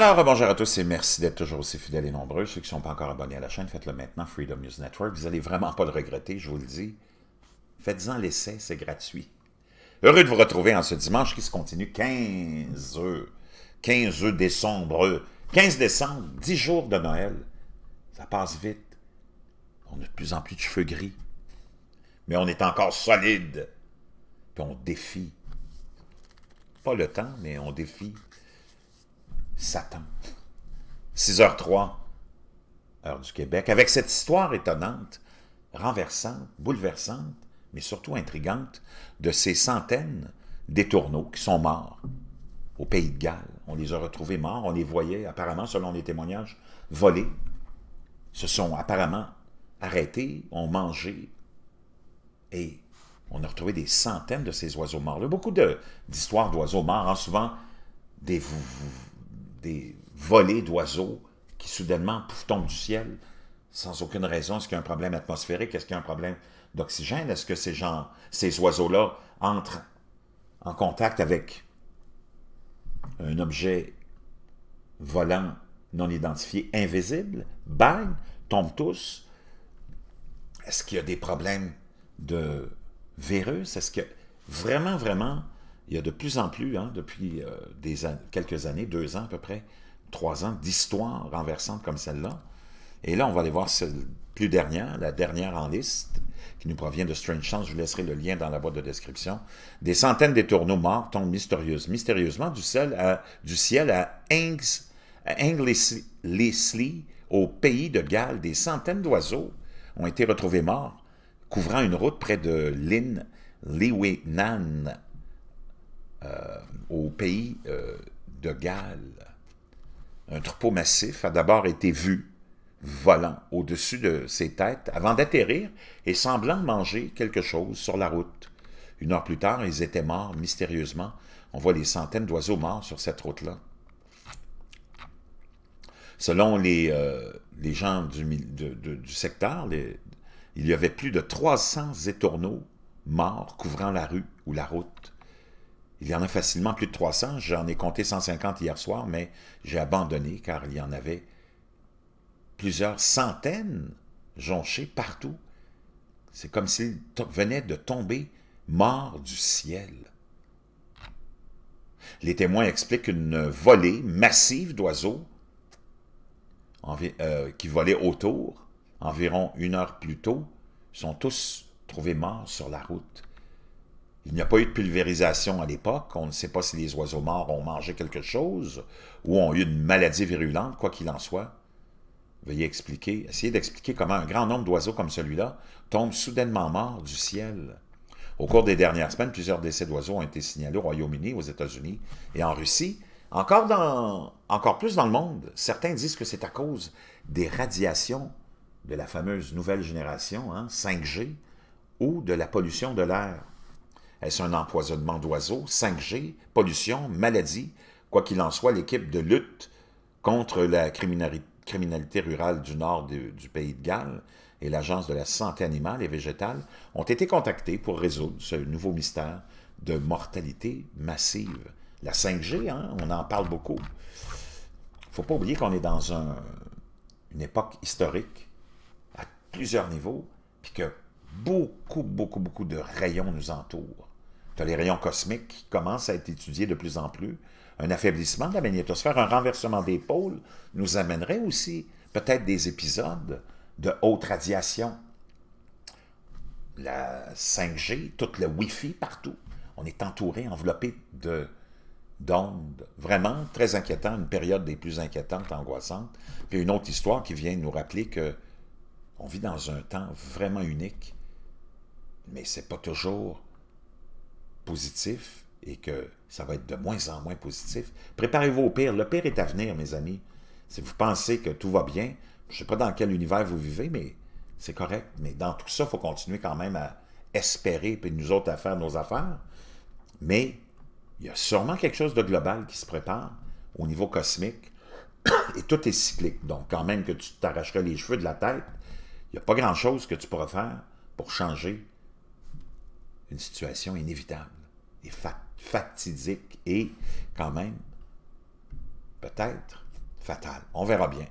Alors, bonjour à tous et merci d'être toujours aussi fidèles et nombreux. Ceux qui ne sont pas encore abonnés à la chaîne, faites-le maintenant, Freedom News Network. Vous n'allez vraiment pas le regretter, je vous le dis. Faites-en l'essai, c'est gratuit. Heureux de vous retrouver en ce dimanche qui se continue 15 15 décembre. 15 décembre, 10 jours de Noël. Ça passe vite. On a de plus en plus de cheveux gris. Mais on est encore solide. Puis on défie. Pas le temps, mais on défie Satan. 6h03, heure du Québec, avec cette histoire étonnante, renversante, bouleversante, mais surtout intrigante, de ces centaines d'étourneaux qui sont morts au Pays de Galles. On les a retrouvés morts, on les voyait apparemment, selon les témoignages, volés. Se sont apparemment arrêtés, ont mangé et on a retrouvé des centaines de ces oiseaux morts Beaucoup d'histoires d'oiseaux morts, en hein, souvent des, des volées d'oiseaux qui soudainement tombent du ciel sans aucune raison. Est-ce qu'il y a un problème atmosphérique? Est-ce qu'il y a un problème d'oxygène? Est-ce que ces gens, ces oiseaux-là entrent en contact avec un objet volant non identifié, invisible? Bang! Tombent tous. Est-ce qu'il y a des problèmes de virus? Est-ce que vraiment, vraiment, il y a de plus en plus, hein, depuis euh, des quelques années, deux ans à peu près, trois ans, d'histoires renversantes comme celle-là. Et là, on va aller voir celle plus dernière, la dernière en liste, qui nous provient de Strange Chance. Je vous laisserai le lien dans la boîte de description. Des centaines d'étourneaux morts tombent mystérieusement du ciel à, du ciel à, au pays de Galles. Des centaines d'oiseaux ont été retrouvés morts, couvrant une route près de Lynn, Lewinan, euh, au pays euh, de Galles. Un troupeau massif a d'abord été vu volant au-dessus de ses têtes avant d'atterrir et semblant manger quelque chose sur la route. Une heure plus tard, ils étaient morts mystérieusement. On voit des centaines d'oiseaux morts sur cette route-là. Selon les, euh, gens du, secteur, il y avait plus de 300 étourneaux morts couvrant la rue ou la route. Il y en a facilement plus de 300. J'en ai compté 150 hier soir, mais j'ai abandonné car il y en avait plusieurs centaines jonchées partout. C'est comme s'ils venaient de tomber morts du ciel. Les témoins expliquent qu'une volée massive d'oiseaux euh, qui volaient autour environ une heure plus tôt, sont tous trouvés morts sur la route. Il n'y a pas eu de pulvérisation à l'époque. On ne sait pas si les oiseaux morts ont mangé quelque chose ou ont eu une maladie virulente, quoi qu'il en soit. Veuillez expliquer, essayez d'expliquer comment un grand nombre d'oiseaux comme celui-là tombent soudainement morts du ciel. Au cours des dernières semaines, plusieurs décès d'oiseaux ont été signalés au Royaume-Uni, aux États-Unis et en Russie. Encore, dans, encore plus dans le monde, certains disent que c'est à cause des radiations de la fameuse nouvelle génération, 5G, hein, ou de la pollution de l'air. Est-ce un empoisonnement d'oiseaux, 5G, pollution, maladie? Quoi qu'il en soit, l'équipe de lutte contre la criminalité rurale du nord du pays de Galles et l'Agence de la santé animale et végétale ont été contactés pour résoudre ce nouveau mystère de mortalité massive. La 5G, hein, on en parle beaucoup. Il ne faut pas oublier qu'on est dans une époque historique à plusieurs niveaux, puis que beaucoup, beaucoup, beaucoup de rayons nous entourent les rayons cosmiques qui commencent à être étudiés de plus en plus. Un affaiblissement de la magnétosphère, un renversement des pôles nous amènerait aussi peut-être des épisodes de haute radiation. La 5G, tout le Wi-Fi partout. On est entouré, enveloppé de d'ondes. Vraiment très inquiétant, une période des plus inquiétantes, angoissantes. Puis une autre histoire qui vient nous rappeler que on vit dans un temps vraiment unique, mais c'est pas toujours et que ça va être de moins en moins positif, préparez-vous au pire. Le pire est à venir, mes amis. Si vous pensez que tout va bien, je ne sais pas dans quel univers vous vivez, mais c'est correct. Mais dans tout ça, il faut continuer quand même à espérer, puis nous autres à faire nos affaires. Mais il y a sûrement quelque chose de global qui se prépare au niveau cosmique. Et tout est cyclique. Donc, quand même que tu t'arracherais les cheveux de la tête, il n'y a pas grand-chose que tu pourras faire pour changer une situation inévitable et fatidique et quand même peut-être fatal On verra bien.